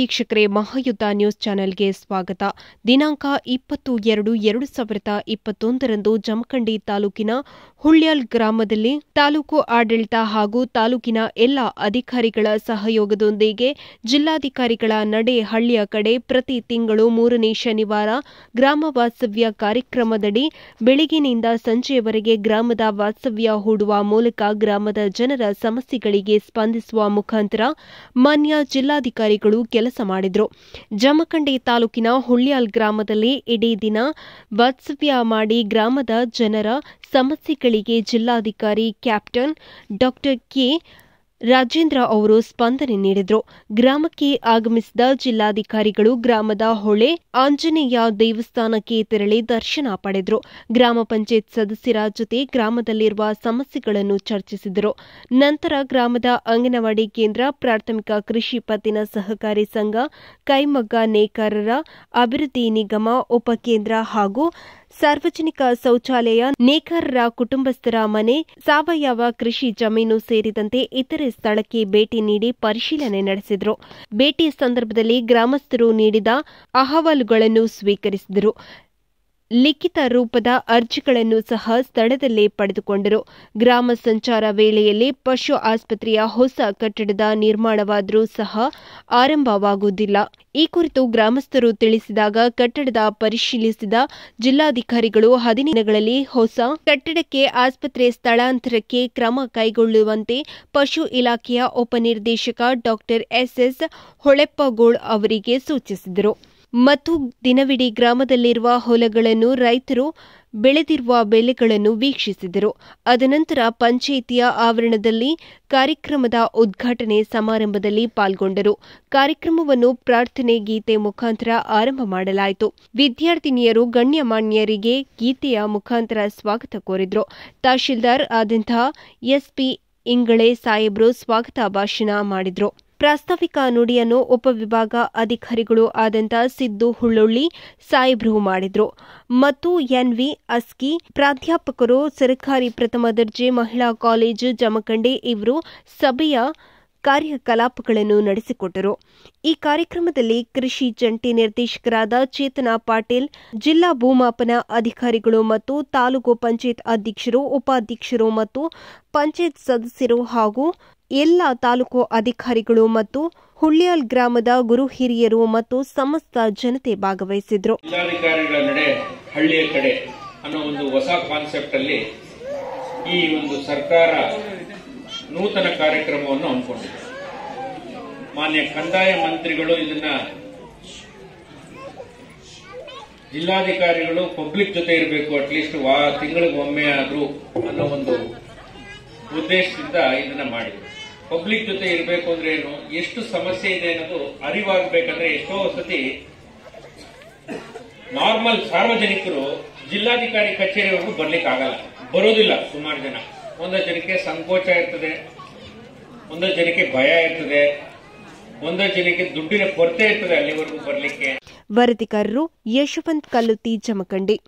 ವೀಕ್ಷಕರೇ ಮಹಾಯುದ್ಧ ನ್ಯೂಸ್ ಚಾನೆಲ್ಗೆ ಸ್ವಾಗತ ದಿನಾಂಕ ಇಪ್ಪತ್ತು ಎರಡು ಎರಡು ಸಾವಿರದ ಇಪ್ಪತ್ತೊಂದರಂದು ಜಮಖಂಡಿ ತಾಲೂಕಿನ ಹುಳ್ಯಾಲ್ ಗ್ರಾಮದಲ್ಲಿ ತಾಲೂಕು ಆಡಳಿತ ಹಾಗೂ ತಾಲೂಕಿನ ಎಲ್ಲ ಅಧಿಕಾರಿಗಳ ಸಹಯೋಗದೊಂದಿಗೆ ಜಿಲ್ಲಾಧಿಕಾರಿಗಳ ನಡೆ ಹಳ್ಳಿಯ ಕಡೆ ಪ್ರತಿ ತಿಂಗಳು ಮೂರನೇ ಶನಿವಾರ ಗ್ರಾಮ ವಾಸ್ತವ್ಯ ಕಾರ್ಯಕ್ರಮದಡಿ ಬೆಳಗಿನಿಂದ ಸಂಜೆಯವರೆಗೆ ಗ್ರಾಮದ ವಾಸ್ತವ್ಯ ಹೂಡುವ ಮೂಲಕ ಗ್ರಾಮದ ಜನರ ಸಮಸ್ಯೆಗಳಿಗೆ ಸ್ಪಂದಿಸುವ ಮುಖಾಂತರ ಮಾನ್ಯ ಜಿಲ್ಲಾಧಿಕಾರಿಗಳು ಕೆಲ ಕೆಲಸ ಮಾಡಿದ್ರು ಜಮಖಂಡಿ ತಾಲೂಕಿನ ಹುಳ್ಯಾಲ್ ಗ್ರಾಮದಲ್ಲಿ ಇಡೀ ದಿನ ವಾತ್ಸವ್ಯ ಮಾಡಿ ಗ್ರಾಮದ ಜನರ ಸಮಸ್ಯೆಗಳಿಗೆ ಜಿಲ್ಲಾಧಿಕಾರಿ ಕ್ಯಾಪ್ಟನ್ ಡಾಕ್ಟರ್ ಕೆ ರಾಜೇಂದ್ರ ಅವರು ಸ್ಪಂದನೆ ನೀಡಿದರು ಗ್ರಾಮಕ್ಕೆ ಆಗಮಿಸಿದ ಜಿಲ್ಲಾಧಿಕಾರಿಗಳು ಗ್ರಾಮದ ಹೊಳೆ ಆಂಜನೇಯ ದೇವಸ್ಥಾನಕ್ಕೆ ತೆರಳಿ ದರ್ಶನ ಪಡೆದರು ಗ್ರಾಮ ಪಂಚಾಯತ್ ಸದಸ್ಯರ ಜೊತೆ ಗ್ರಾಮದಲ್ಲಿರುವ ಸಮಸ್ಯೆಗಳನ್ನು ಚರ್ಚಿಸಿದರು ನಂತರ ಗ್ರಾಮದ ಅಂಗನವಾಡಿ ಕೇಂದ್ರ ಪ್ರಾಥಮಿಕ ಕೃಷಿ ಪತ್ತಿನ ಸಹಕಾರಿ ಸಂಘ ಕೈಮಗ್ಗ ನೇಕಾರರ ಅಭಿವೃದ್ಧಿ ನಿಗಮ ಉಪಕೇಂದ್ರ ಹಾಗೂ ಸಾರ್ವಜನಿಕ ಶೌಚಾಲಯ ನೇಕಾರರ ಕುಟುಂಬಸ್ಥರ ಮನೆ ಸಾವಯವ ಕೃಷಿ ಜಮೀನು ಸೇರಿದಂತೆ ಇತರೆ ಸ್ಥಳಕ್ಕೆ ಭೇಟಿ ನೀಡಿ ಪರಿಶೀಲನೆ ನಡೆಸಿದರು ಭೇಟಿ ಸಂದರ್ಭದಲ್ಲಿ ಗ್ರಾಮಸ್ಥರು ನೀಡಿದ ಅಹವಾಲುಗಳನ್ನು ಸ್ವೀಕರಿಸಿದರು ಲಿಖಿತ ರೂಪದ ಅರ್ಜಿಗಳನ್ನು ಸಹ ಸ್ಥಳದಲ್ಲೇ ಪಡೆದುಕೊಂಡರು ಗ್ರಾಮ ಸಂಚಾರ ವೇಳೆಯಲ್ಲಿ ಪಶು ಆಸ್ಪತ್ರೆಯ ಹೊಸ ಕಟ್ಟಡದ ನಿರ್ಮಾಣವಾದರೂ ಸಹ ಆರಂಭವಾಗುವುದಿಲ್ಲ ಈ ಕುರಿತು ಗ್ರಾಮಸ್ಥರು ತಿಳಿಸಿದಾಗ ಕಟ್ಟಡದ ಪರಿಶೀಲಿಸಿದ ಜಿಲ್ಲಾಧಿಕಾರಿಗಳು ಹದಿನೈದು ದಿನಗಳಲ್ಲಿ ಹೊಸ ಕಟ್ಟಡಕ್ಕೆ ಆಸ್ಪತ್ರೆ ಸ್ಥಳಾಂತರಕ್ಕೆ ಕ್ರಮ ಕೈಗೊಳ್ಳುವಂತೆ ಪಶು ಇಲಾಖೆಯ ಉಪನಿರ್ದೇಶಕ ಡಾ ಎಸ್ಎಸ್ ಹೊಳೆಪ್ಪಗೋಳ್ ಅವರಿಗೆ ಸೂಚಿಸಿದರು ಮತ್ತು ದಿನವಿಡೀ ಗ್ರಾಮದಲ್ಲಿರುವ ಹೊಲಗಳನ್ನು ರೈತರು ಬೆಳೆದಿರುವ ಬೆಳೆಗಳನ್ನು ವೀಕ್ಷಿಸಿದರು ಅದನಂತರ ಪಂಚಾಯಿತಿಯ ಆವರಣದಲ್ಲಿ ಕಾರ್ಯಕ್ರಮದ ಉದ್ಘಾಟನೆ ಸಮಾರಂಭದಲ್ಲಿ ಪಾಲ್ಗೊಂಡರು ಕಾರ್ಯಕ್ರಮವನ್ನು ಪ್ರಾರ್ಥನೆ ಗೀತೆ ಮುಖಾಂತರ ಆರಂಭ ಮಾಡಲಾಯಿತು ವಿದ್ಯಾರ್ಥಿನಿಯರು ಗಣ್ಯಮಾನ್ಯರಿಗೆ ಗೀತೆಯ ಮುಖಾಂತರ ಸ್ವಾಗತ ಕೋರಿದರು ತಹಶೀಲ್ದಾರ್ ಆದಂತಹ ಎಸ್ಪಿ ಇಂಗಳೆ ಸಾಹೇಬ್ರು ಸ್ವಾಗತ ಭಾಷಣ ಮಾಡಿದರು ಪ್ರಾಸ್ತಾವಿಕ ನುಡಿಯನ್ನು ಉಪವಿಭಾಗ ಅಧಿಕಾರಿಗಳು ಆದಂತ ಸಿದ್ದು ಹುಳ್ಳುಳ್ಳಿ ಸಾಹೇಬ್ರು ಮಾಡಿದ್ರು ಮತ್ತು ಎನ್ವಿ ಅಸ್ಕಿ ಪ್ರಾಧ್ಯಾಪಕರು ಸರ್ಕಾರಿ ಪ್ರಥಮ ದರ್ಜೆ ಮಹಿಳಾ ಕಾಲೇಜು ಜಮಖಂಡಿ ಇವರು ಸಭೆಯ ಕಾರ್ಯಕಲಾಪಗಳನ್ನು ನಡೆಸಿಕೊಟ್ಟರು ಈ ಕಾರ್ಯಕ್ರಮದಲ್ಲಿ ಕೃಷಿ ಜಂಟಿ ನಿರ್ದೇಶಕರಾದ ಚೇತನಾ ಪಾಟೀಲ್ ಜಿಲ್ಲಾ ಭೂಮಾಪನ ಅಧಿಕಾರಿಗಳು ಮತ್ತು ತಾಲೂಕು ಪಂಚಾಯತ್ ಅಧ್ಯಕ್ಷರು ಉಪಾಧ್ಯಕ್ಷರು ಮತ್ತು ಪಂಚಾಯತ್ ಸದಸ್ಯರು ಹಾಗೂ ಎಲ್ಲ ತಾಲೂಕು ಅಧಿಕಾರಿಗಳು ಮತ್ತು ಹುಳ್ಯಾಲ್ ಗ್ರಾಮದ ಗುರು ಹಿರಿಯರು ಮತ್ತು ಸಮಸ್ತ ಜನತೆ ಭಾಗವಹಿಸಿದ್ರು ಹಳ್ಳಿಯ ಕಡೆ ಅನ್ನೋ ಒಂದು ಹೊಸ ಕಾನ್ಸೆಪ್ಟ್ ಅಲ್ಲಿ ಈ ಒಂದು ಸರ್ಕಾರ ನೂತನ ಕಾರ್ಯಕ್ರಮವನ್ನು ಹಮ್ಮಿಕೊಂಡಿದೆ ಮಾನ್ಯ ಕಂದಾಯ ಮಂತ್ರಿಗಳು ಇದನ್ನ ಜಿಲ್ಲಾಧಿಕಾರಿಗಳು ಪಬ್ಲಿಕ್ ಜೊತೆ ಇರಬೇಕು ಅಟ್ಲೀಸ್ಟ್ ವಾ ತಿಂಗಳಿಗೊಮ್ಮೆ ಒಮ್ಮೆ ಆದರೂ ಅನ್ನೋ ಒಂದು ಉದ್ದೇಶದಿಂದ ಇದನ್ನ ಮಾಡಿದೆ ಪಬ್ಲಿಕ್ ಜೊತೆ ಇರಬೇಕು ಅಂದ್ರೆ ಏನು ಎಷ್ಟು ಸಮಸ್ಯೆ ಇದೆ ಅನ್ನೋದು ಅರಿವಾಗಬೇಕಂದ್ರೆ ಎಷ್ಟೋ ಸತಿ ನಾರ್ಮಲ್ ಸಾರ್ವಜನಿಕರು ಜಿಲ್ಲಾಧಿಕಾರಿ ಕಚೇರಿವರೆಗೂ ಬರ್ಲಿಕ್ಕೆ ಆಗಲ್ಲ ಬರೋದಿಲ್ಲ ಸುಮಾರು ಜನ ಒಂದು ಜನಕ್ಕೆ ಸಂಕೋಚ ಇರ್ತದೆ ಒಂದು ಜನಕ್ಕೆ ಭಯ ಇರ್ತದೆ ಒಂದು ಜನಕ್ಕೆ ದುಡ್ಡಿನ ಕೊರತೆ ಇರ್ತದೆ ಅಲ್ಲಿವರೆಗೂ ಬರಲಿಕ್ಕೆ ವರದಿಗಾರರು ಯಶವಂತ್ ಕಲ್ಲುತಿ ಜಮಖಂಡಿ